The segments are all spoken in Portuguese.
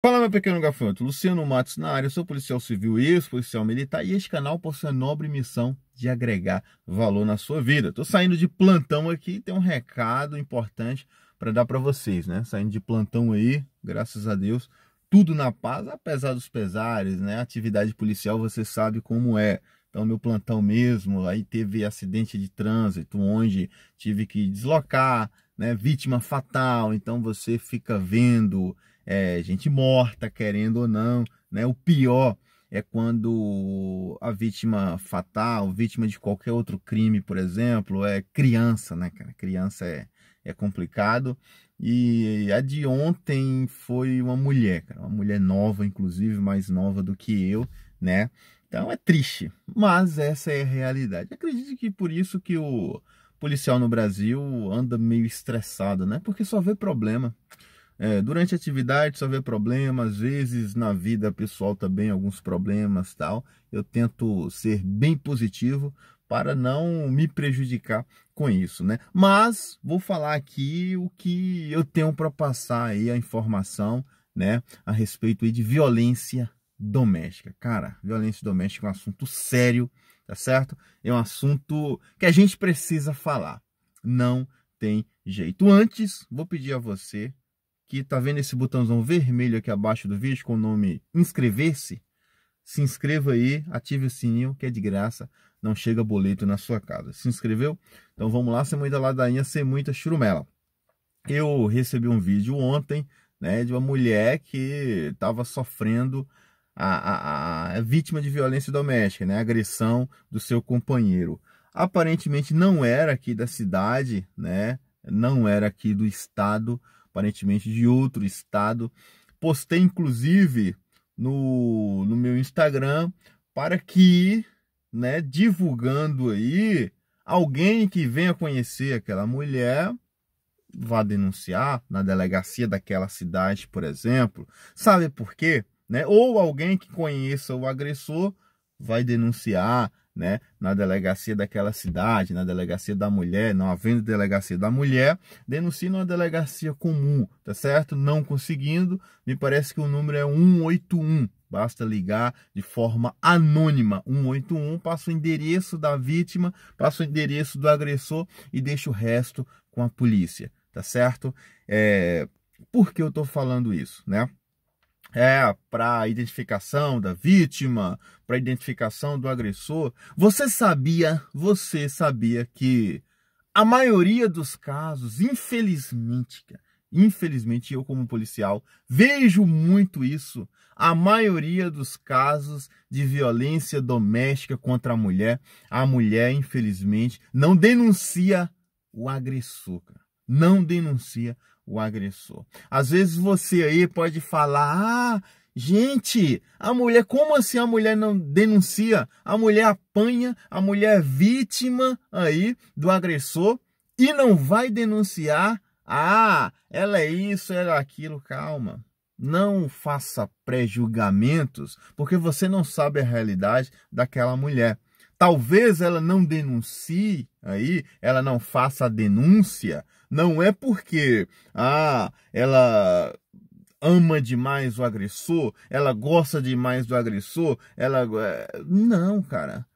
Fala, meu pequeno gafanhoto. Luciano Matos na área. sou policial civil, e ex-policial militar e este canal possui a nobre missão de agregar valor na sua vida. Tô saindo de plantão aqui e tem um recado importante para dar para vocês, né? Saindo de plantão aí, graças a Deus, tudo na paz, apesar dos pesares, né? Atividade policial você sabe como é. Então, meu plantão mesmo, aí teve acidente de trânsito, onde tive que deslocar, né? Vítima fatal. Então, você fica vendo é, gente morta, querendo ou não. Né? O pior é quando a vítima fatal, vítima de qualquer outro crime, por exemplo, é criança, né, cara? Criança é, é complicado. E a de ontem foi uma mulher, cara, uma mulher nova, inclusive, mais nova do que eu, né? Então é triste, mas essa é a realidade. Acredito que por isso que o policial no Brasil anda meio estressado, né? Porque só vê problema. É, durante a atividade só vê problemas, às vezes na vida pessoal também alguns problemas tal. Eu tento ser bem positivo para não me prejudicar com isso, né? Mas vou falar aqui o que eu tenho para passar aí a informação, né, a respeito de violência doméstica. Cara, violência doméstica é um assunto sério, tá certo? É um assunto que a gente precisa falar. Não tem jeito. Antes, vou pedir a você que está vendo esse botãozão vermelho aqui abaixo do vídeo com o nome inscrever-se, se inscreva aí, ative o sininho que é de graça, não chega boleto na sua casa. Se inscreveu? Então vamos lá, sem muita ladainha, sem muita churumela. Eu recebi um vídeo ontem né, de uma mulher que estava sofrendo a, a, a, vítima de violência doméstica, né, agressão do seu companheiro. Aparentemente não era aqui da cidade, né, não era aqui do estado, aparentemente de outro estado. Postei inclusive no, no meu Instagram para que, né, divulgando aí, alguém que venha conhecer aquela mulher vá denunciar na delegacia daquela cidade, por exemplo. Sabe por quê? Né? Ou alguém que conheça o agressor vai denunciar né, na delegacia daquela cidade, na delegacia da mulher, não havendo delegacia da mulher, denuncie numa delegacia comum, tá certo? Não conseguindo, me parece que o número é 181. Basta ligar de forma anônima 181, passa o endereço da vítima, passa o endereço do agressor e deixa o resto com a polícia, tá certo? É... Por que eu estou falando isso, né? é para identificação da vítima, para identificação do agressor. Você sabia, você sabia que a maioria dos casos, infelizmente, infelizmente eu como policial vejo muito isso. A maioria dos casos de violência doméstica contra a mulher, a mulher infelizmente não denuncia o agressor, cara. não denuncia o agressor. Às vezes você aí pode falar: ah, gente, a mulher, como assim a mulher não denuncia? A mulher apanha, a mulher é vítima aí do agressor e não vai denunciar. Ah, ela é isso, ela é aquilo, calma. Não faça pré-julgamentos, porque você não sabe a realidade daquela mulher talvez ela não denuncie aí, ela não faça a denúncia, não é porque ah, ela ama demais o agressor, ela gosta demais do agressor, ela eh, não, cara.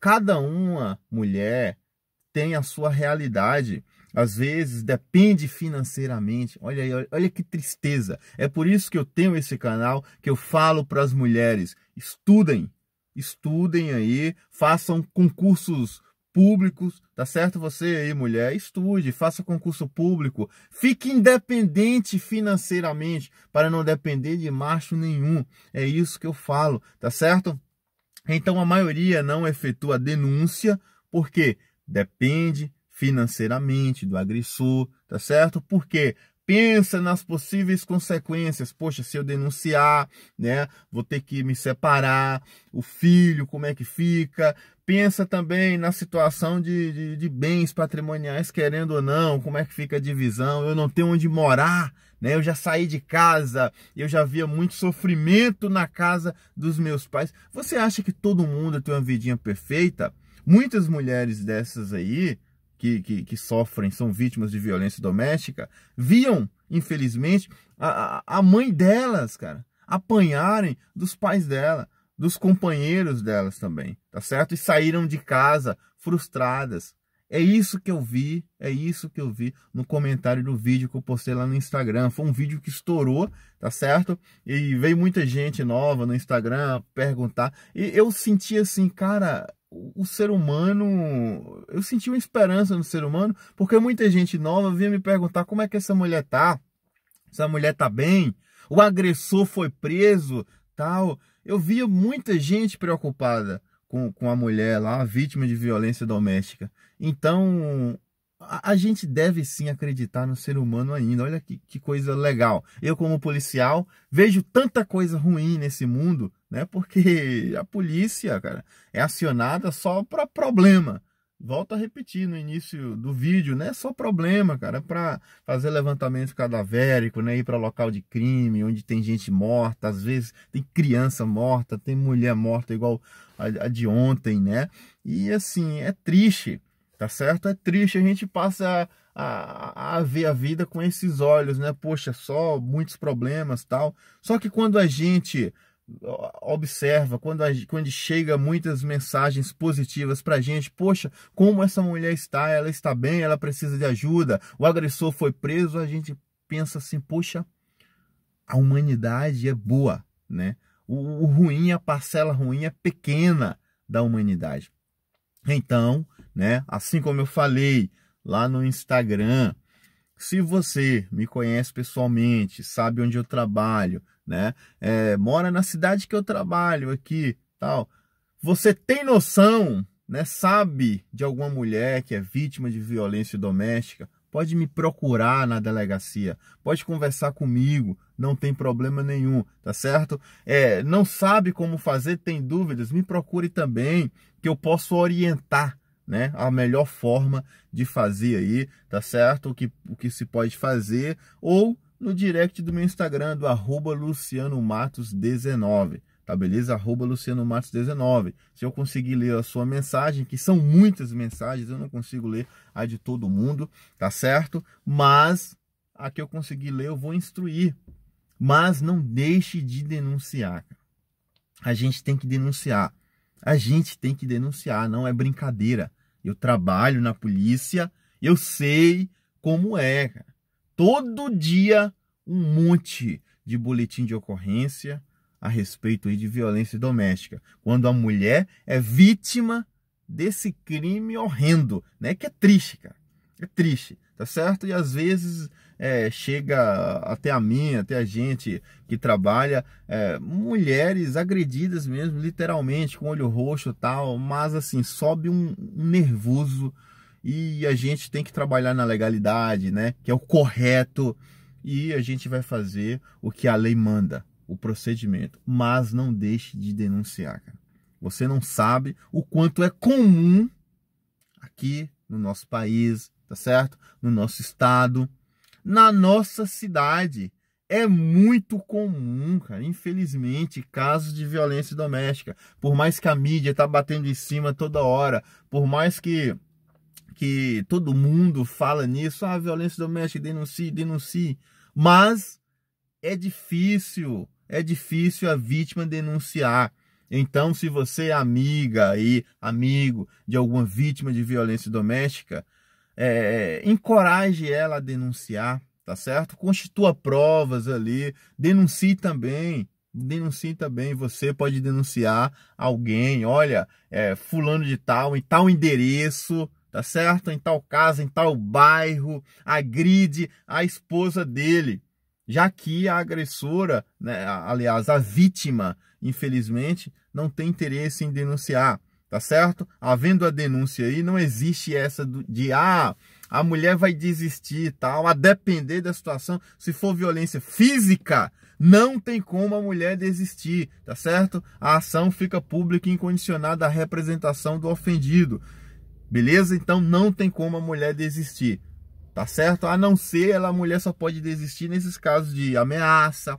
Cada uma mulher tem a sua realidade. Às vezes depende financeiramente. Olha aí, olha, olha que tristeza. É por isso que eu tenho esse canal que eu falo para as mulheres, estudem, estudem aí, façam concursos públicos, tá certo? Você aí, mulher, estude, faça concurso público, fique independente financeiramente para não depender de macho nenhum. É isso que eu falo, tá certo? Então a maioria não efetua denúncia porque depende financeiramente do agressor, tá certo? por quê pensa nas possíveis consequências. Poxa, se eu denunciar, né, vou ter que me separar, o filho, como é que fica? Pensa também na situação de, de, de bens patrimoniais, querendo ou não, como é que fica a divisão, eu não tenho onde morar, né? Eu já saí de casa, eu já via muito sofrimento na casa dos meus pais. Você acha que todo mundo tem uma vidinha perfeita? Muitas mulheres dessas aí que, que, que sofrem, são vítimas de violência doméstica, viam, infelizmente, a, a mãe delas, cara, apanharem dos pais dela, dos companheiros delas também, tá certo? E saíram de casa frustradas. É isso que eu vi, é isso que eu vi no comentário do vídeo que eu postei lá no Instagram. Foi um vídeo que estourou, tá certo? E veio muita gente nova no Instagram perguntar. E eu senti assim, cara, o ser humano, eu senti uma esperança no ser humano, porque muita gente nova vinha me perguntar como é que essa mulher tá, essa mulher tá bem, o agressor foi preso, tal. Eu via muita gente preocupada com, com a mulher lá, vítima de violência doméstica. Então, a, gente deve sim acreditar no ser humano ainda. Olha que, que coisa legal. Eu, como policial, vejo tanta coisa ruim nesse mundo, né? Porque a polícia, cara, é acionada só para problema. Volto a repetir no início do vídeo, né? Só problema, cara, para fazer levantamento cadavérico, né? Ir para local de crime, onde tem gente morta, às vezes tem criança morta, tem mulher morta, igual a, a de ontem, né? E assim, é triste Tá certo? É triste, a gente passa a, a, a, ver a vida com esses olhos, né? Poxa, só muitos problemas tal. Só que quando a gente observa, quando, a, quando chega muitas mensagens positivas pra gente, poxa, como essa mulher está, ela está bem, ela precisa de ajuda, o agressor foi preso, a gente pensa assim, poxa, a humanidade é boa, né? O, o ruim, a parcela ruim é pequena da humanidade. Então, né? Assim como eu falei lá no Instagram, se você me conhece pessoalmente, sabe onde eu trabalho, né? É, mora na cidade que eu trabalho aqui, tal. Você tem noção, né? Sabe de alguma mulher que é vítima de violência doméstica? Pode me procurar na delegacia, pode conversar comigo, não tem problema nenhum, tá certo? É, não sabe como fazer, tem dúvidas, me procure também, que eu posso orientar né? A melhor forma de fazer aí, tá certo? O que, o que se pode fazer, ou no direct do meu Instagram, do arroba lucianomatos19, tá beleza? Arroba lucianomatos19. Se eu conseguir ler a sua mensagem, que são muitas mensagens, eu não consigo ler a de todo mundo, tá certo? Mas a que eu conseguir ler, eu vou instruir. Mas não deixe de denunciar. A gente tem que denunciar. A gente tem que denunciar, não é brincadeira. Eu trabalho na polícia, eu sei como é. Todo dia um monte de boletim de ocorrência a respeito aí de violência doméstica, quando a mulher é vítima desse crime horrendo, né? Que é triste, cara. É triste, tá certo? E às vezes é, chega até a mim, até a gente que trabalha, é, mulheres agredidas mesmo, literalmente, com olho roxo e tal, mas assim, sobe um, nervoso e a gente tem que trabalhar na legalidade, né? Que é o correto e a gente vai fazer o que a lei manda, o procedimento, mas não deixe de denunciar, cara. Você não sabe o quanto é comum aqui no nosso país, tá certo? No nosso estado, na nossa cidade. É muito comum, cara, infelizmente, casos de violência doméstica. Por mais que a mídia tá batendo em cima toda hora, por mais que que todo mundo fala nisso, ah, violência doméstica, denuncie, denuncie. Mas é difícil, é difícil a vítima denunciar. Então, se você é amiga e amigo de alguma vítima de violência doméstica, é, é, encoraje ela a denunciar, tá certo? Constitua provas ali, denuncie também. Denuncie também, você pode denunciar alguém, olha, é, fulano de tal, em tal endereço, tá certo? Em tal casa, em tal bairro, agride a esposa dele. Já que a agressora, né, aliás, a vítima, infelizmente, não tem interesse em denunciar tá certo? Havendo a denúncia aí, não existe essa de ah, a mulher vai desistir e tal, a depender da situação. Se for violência física, não tem como a mulher desistir, tá certo? A ação fica pública e incondicionada à representação do ofendido. Beleza? Então não tem como a mulher desistir, tá certo? A não ser ela, a mulher só pode desistir nesses casos de ameaça,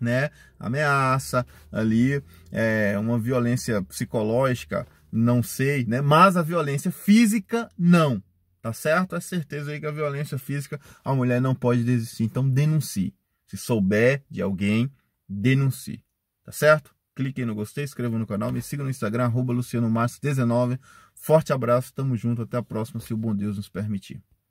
né? Ameaça ali, é, uma violência psicológica, não sei, né? Mas a violência física, não. Tá certo? É certeza aí que a violência física a mulher não pode desistir. Então denuncie. Se souber de alguém, denuncie. Tá certo? Clique no gostei, inscreva no canal, me siga no Instagram, arroba 19 Forte abraço, tamo junto, até a próxima, se o bom Deus nos permitir.